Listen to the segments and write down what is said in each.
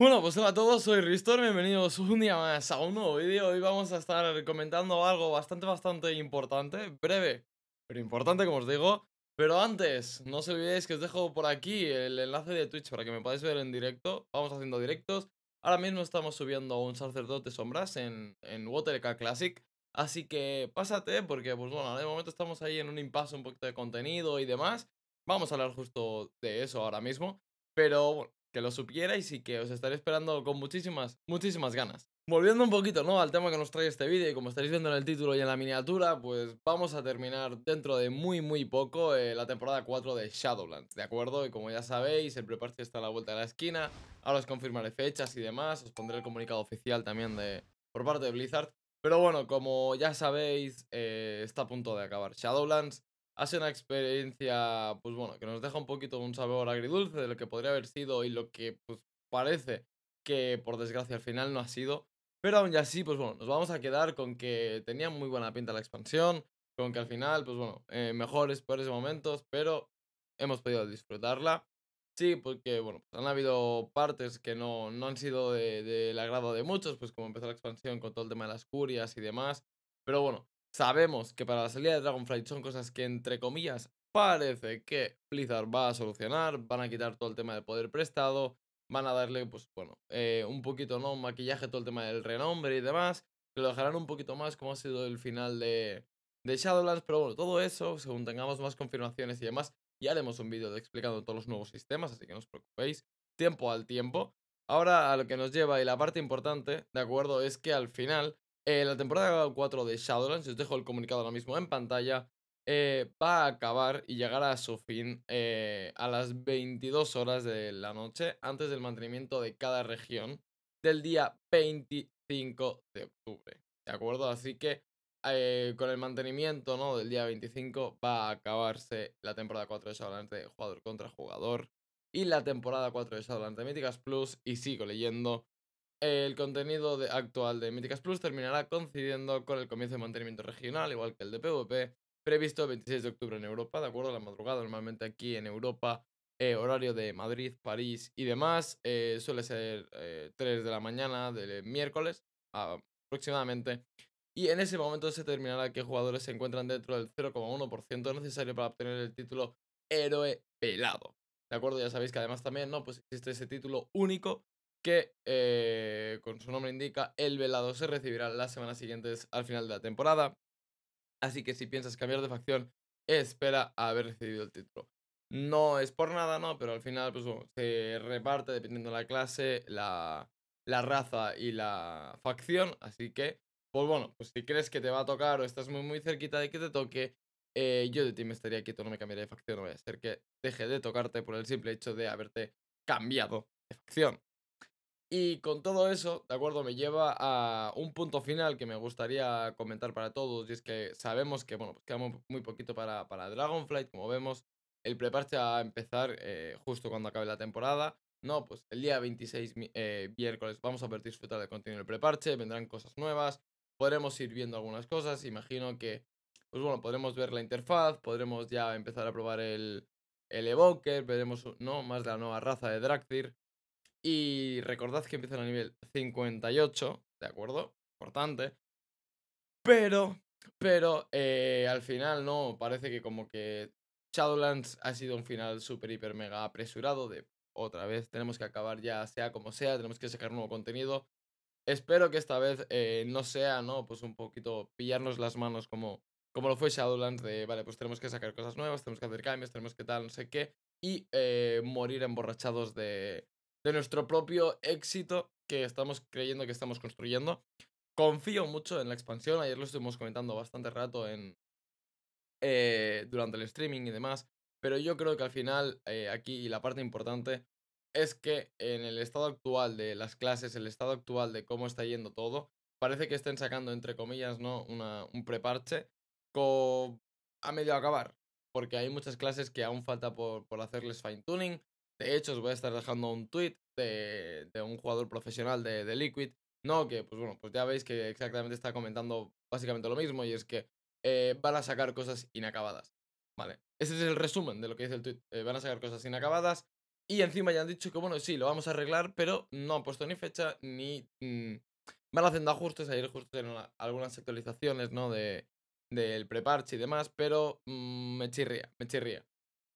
Bueno, pues hola a todos, soy Ristor, bienvenidos un día más a un nuevo vídeo. Hoy vamos a estar comentando algo bastante, bastante importante, breve, pero importante como os digo. Pero antes, no os olvidéis que os dejo por aquí el enlace de Twitch para que me podáis ver en directo. Vamos haciendo directos. Ahora mismo estamos subiendo un sacerdote sombras en, en Waterka Classic. Así que pásate porque, pues bueno, de momento estamos ahí en un impasse un poquito de contenido y demás. Vamos a hablar justo de eso ahora mismo. Pero bueno, que lo supierais y que os estaré esperando con muchísimas, muchísimas ganas. Volviendo un poquito, ¿no? Al tema que nos trae este vídeo y como estaréis viendo en el título y en la miniatura, pues vamos a terminar dentro de muy, muy poco eh, la temporada 4 de Shadowlands, ¿de acuerdo? Y como ya sabéis, el preparche está a la vuelta de la esquina, ahora os confirmaré fechas y demás, os pondré el comunicado oficial también de por parte de Blizzard. Pero bueno, como ya sabéis, eh, está a punto de acabar Shadowlands, hace una experiencia, pues bueno, que nos deja un poquito un sabor agridulce de lo que podría haber sido y lo que pues, parece que por desgracia al final no ha sido. Pero aún así, pues bueno, nos vamos a quedar con que tenía muy buena pinta la expansión, con que al final, pues bueno, eh, mejores, peores momentos, pero hemos podido disfrutarla. Sí, porque bueno, pues han habido partes que no, no han sido del agrado de muchos, pues como empezó la expansión con todo el tema de las curias y demás. Pero bueno, Sabemos que para la salida de Dragonflight son cosas que, entre comillas, parece que Blizzard va a solucionar, van a quitar todo el tema del poder prestado, van a darle, pues bueno, eh, un poquito, ¿no? Maquillaje, todo el tema del renombre y demás, que lo dejarán un poquito más como ha sido el final de, de Shadowlands, pero bueno, todo eso, según tengamos más confirmaciones y demás, ya haremos un vídeo explicando todos los nuevos sistemas, así que no os preocupéis, tiempo al tiempo. Ahora a lo que nos lleva y la parte importante, ¿de acuerdo? Es que al final eh, la temporada 4 de Shadowlands, os dejo el comunicado ahora mismo en pantalla, eh, va a acabar y llegar a su fin eh, a las 22 horas de la noche antes del mantenimiento de cada región del día 25 de octubre. ¿De acuerdo? Así que con el mantenimiento ¿no? del día 25 va a acabarse la temporada 4 de Shadowlands de jugador contra jugador y la temporada 4 de Shadowlands de Míticas Plus y sigo leyendo el contenido actual de Míticas Plus terminará coincidiendo con el comienzo de mantenimiento regional, igual que el de PvP, previsto el 26 de octubre en Europa, de acuerdo a la madrugada, normalmente aquí en Europa, eh, horario de Madrid, París y demás, eh, suele ser 3 eh, de la mañana del miércoles aproximadamente. Y en ese momento se terminará que jugadores se encuentran dentro del 0,1% necesario para obtener el título héroe pelado. ¿De acuerdo? Ya sabéis que además también, ¿no? Pues existe ese título único que, eh, con su nombre indica, el velado se recibirá las semanas siguientes al final de la temporada. Así que si piensas cambiar de facción, espera a haber recibido el título. No es por nada, ¿no? Pero al final pues, se reparte dependiendo de la clase, la, raza y la facción. Así que, pues bueno, pues si crees que te va a tocar o estás muy, muy cerquita de que te toque, eh, yo de ti me estaría quieto, no me cambiaría de facción. No voy a ser que deje de tocarte por el simple hecho de haberte cambiado de facción. Y con todo eso, de acuerdo, me lleva a un punto final que me gustaría comentar para todos. Y es que sabemos que, bueno, pues quedamos muy poquito para, para Dragonflight, como vemos. El preparche va a empezar eh, justo cuando acabe la temporada. No, pues el día 26 eh, miércoles vamos a poder disfrutar de contenido del preparche, vendrán cosas nuevas, podremos ir viendo algunas cosas, imagino que, pues bueno, podremos ver la interfaz, podremos ya empezar a probar el, Evoker, veremos, ¿no? Más de la nueva raza de dragtir y recordad que empiezan a nivel 58, ¿de acuerdo? Importante. Pero, pero, eh, al final, ¿no? Parece que como que Shadowlands ha sido un final súper, hiper, mega apresurado de otra vez. Tenemos que acabar ya, sea como sea, tenemos que sacar nuevo contenido. Espero que esta vez eh, no sea, ¿no? Pues un poquito pillarnos las manos como, como lo fue Shadowlands de, vale, pues tenemos que sacar cosas nuevas, tenemos que hacer cambios, tenemos que tal, no sé qué. Y eh, morir emborrachados de, de nuestro propio éxito que estamos creyendo que estamos construyendo. Confío mucho en la expansión, ayer lo estuvimos comentando bastante rato en, eh, durante el streaming y demás, pero yo creo que al final aquí eh, aquí la parte importante es que en el estado actual de las clases, el estado actual de cómo está yendo todo, parece que estén sacando, entre comillas, ¿no? Una, un preparche a medio acabar, porque hay muchas clases que aún falta por, por hacerles fine tuning, de hecho, os voy a estar dejando un tweet de, un jugador profesional de, Liquid, ¿no? Que, pues bueno, pues ya veis que exactamente está comentando básicamente lo mismo y es que eh, van a sacar cosas inacabadas. Vale, ese es el resumen de lo que dice el tweet. Eh, van a sacar cosas inacabadas y encima ya han dicho que, bueno, sí, lo vamos a arreglar, pero no han puesto ni fecha ni. Mm, van haciendo ajustes, ayer justo en algunas actualizaciones, ¿no? De, del preparche y demás, pero mm, me chirría, me chirría.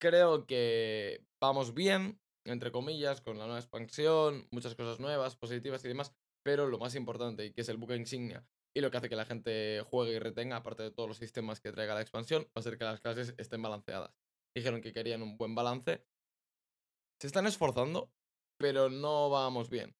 Creo que vamos bien, entre comillas, con la nueva expansión, muchas cosas nuevas, positivas y demás, pero lo más importante, y que es el buque insignia, y lo que hace que la gente juegue y retenga, aparte de todos los sistemas que traiga la expansión, va a ser que las clases estén balanceadas. Dijeron que querían un buen balance. Se están esforzando, pero no vamos bien.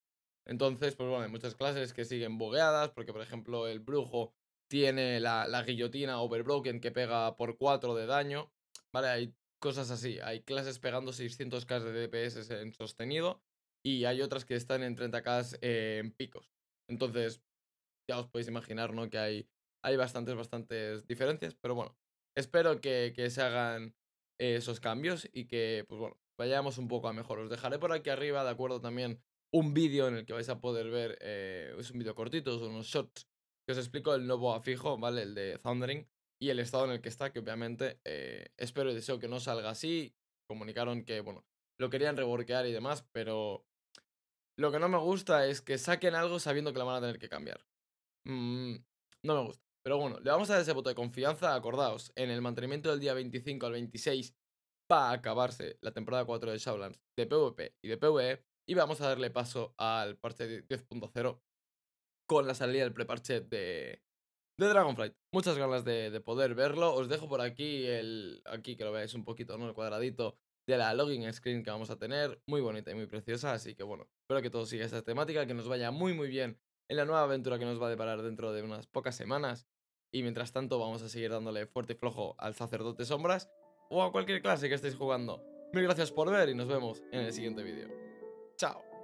Entonces, pues bueno, hay muchas clases que siguen bugueadas, porque por ejemplo el brujo tiene la, la guillotina overbroken que pega por 4 de daño, ¿vale? Hay cosas así. Hay clases pegando 600k de DPS en sostenido y hay otras que están en 30k en picos. Entonces, ya os podéis imaginar, ¿no? Que hay, hay bastantes, bastantes diferencias, pero bueno, espero que, se hagan eh, esos cambios y que, pues bueno, vayamos un poco a mejor. Os dejaré por aquí arriba, de acuerdo, también un vídeo en el que vais a poder ver, eh, es un vídeo cortito, son unos shots que os explico el nuevo afijo, ¿vale? El de Thundering y el estado en el que está, que obviamente eh, espero y deseo que no salga así. Comunicaron que, bueno, lo querían reborquear y demás, pero lo que no me gusta es que saquen algo sabiendo que la van a tener que cambiar. Mm, no me gusta. Pero bueno, le vamos a dar ese voto de confianza. Acordaos, en el mantenimiento del día 25 al 26 va a acabarse la temporada 4 de Shadowlands de PvP y de PvE y vamos a darle paso al parche 10.0 con la salida del preparche de, de Dragonflight. Muchas ganas de, poder verlo. Os dejo por aquí el. Aquí que lo veáis un poquito, ¿no? El cuadradito de la login screen que vamos a tener. Muy bonita y muy preciosa. Así que bueno, espero que todo siga esta temática, que nos vaya muy muy bien en la nueva aventura que nos va a deparar dentro de unas pocas semanas. Y mientras tanto, vamos a seguir dándole fuerte y flojo al sacerdote sombras o a cualquier clase que estéis jugando. Mil gracias por ver y nos vemos en el siguiente vídeo. ¡Chao!